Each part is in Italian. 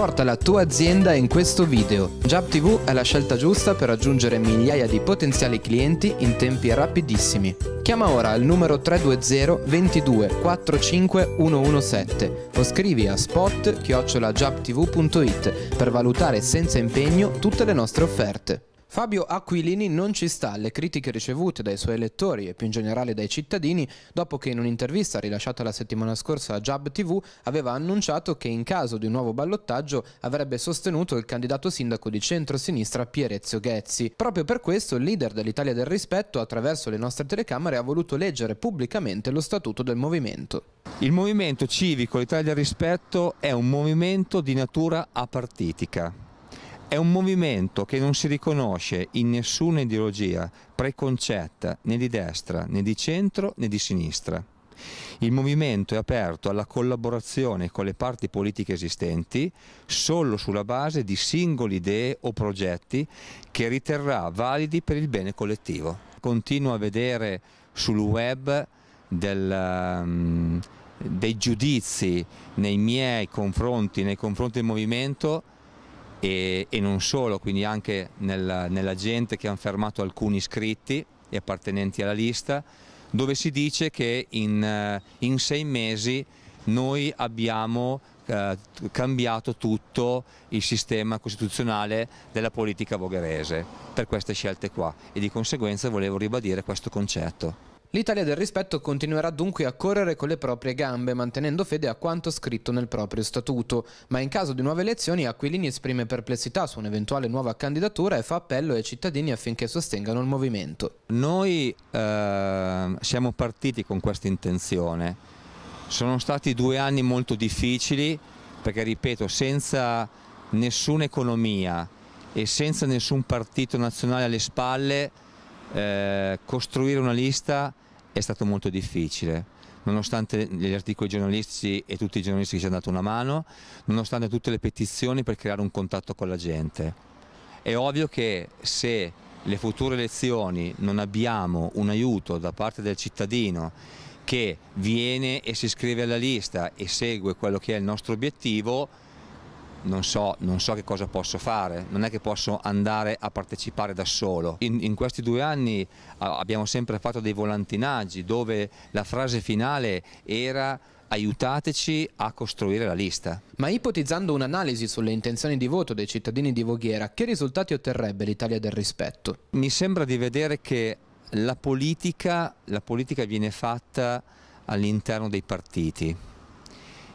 Porta la tua azienda in questo video. JabTV è la scelta giusta per raggiungere migliaia di potenziali clienti in tempi rapidissimi. Chiama ora al numero 320 22 45 117 o scrivi a spot per valutare senza impegno tutte le nostre offerte. Fabio Aquilini non ci sta alle critiche ricevute dai suoi elettori e più in generale dai cittadini dopo che in un'intervista rilasciata la settimana scorsa a Jab TV aveva annunciato che in caso di un nuovo ballottaggio avrebbe sostenuto il candidato sindaco di centro-sinistra Pierezio Ghezzi. Proprio per questo il leader dell'Italia del Rispetto attraverso le nostre telecamere ha voluto leggere pubblicamente lo statuto del movimento. Il movimento civico L'Italia del Rispetto è un movimento di natura apartitica è un movimento che non si riconosce in nessuna ideologia preconcetta né di destra, né di centro, né di sinistra. Il movimento è aperto alla collaborazione con le parti politiche esistenti solo sulla base di singole idee o progetti che riterrà validi per il bene collettivo. Continuo a vedere sul web del... Um, dei giudizi nei miei confronti, nei confronti del movimento e, e non solo, quindi anche nel, nella gente che hanno fermato alcuni iscritti e appartenenti alla lista, dove si dice che in, eh, in sei mesi noi abbiamo eh, cambiato tutto il sistema costituzionale della politica vogherese per queste scelte qua e di conseguenza volevo ribadire questo concetto. L'Italia del rispetto continuerà dunque a correre con le proprie gambe, mantenendo fede a quanto scritto nel proprio statuto, ma in caso di nuove elezioni Aquilini esprime perplessità su un'eventuale nuova candidatura e fa appello ai cittadini affinché sostengano il movimento. Noi eh, siamo partiti con questa intenzione, sono stati due anni molto difficili perché, ripeto, senza nessuna economia e senza nessun partito nazionale alle spalle eh, costruire una lista è stato molto difficile nonostante gli articoli giornalistici e tutti i giornalisti che ci hanno dato una mano, nonostante tutte le petizioni per creare un contatto con la gente. È ovvio che se le future elezioni non abbiamo un aiuto da parte del cittadino che viene e si iscrive alla lista e segue quello che è il nostro obiettivo, non so, non so, che cosa posso fare, non è che posso andare a partecipare da solo. In, in, questi due anni abbiamo sempre fatto dei volantinaggi dove la frase finale era aiutateci a costruire la lista. Ma ipotizzando un'analisi sulle intenzioni di voto dei cittadini di Voghiera, che risultati otterrebbe l'Italia del rispetto? Mi sembra di vedere che la politica, la politica viene fatta all'interno dei partiti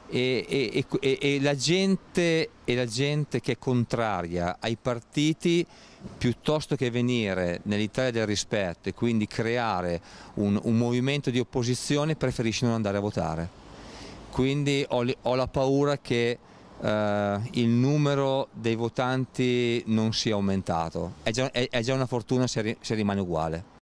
e, e, e, e, la gente, e la gente che è contraria ai partiti piuttosto che venire nell'Italia del rispetto e quindi creare un, un movimento di opposizione preferisce non andare a votare. Quindi ho, ho la paura che eh, il numero dei votanti non sia aumentato, è già, è, è già una fortuna se, ri, se rimane uguale.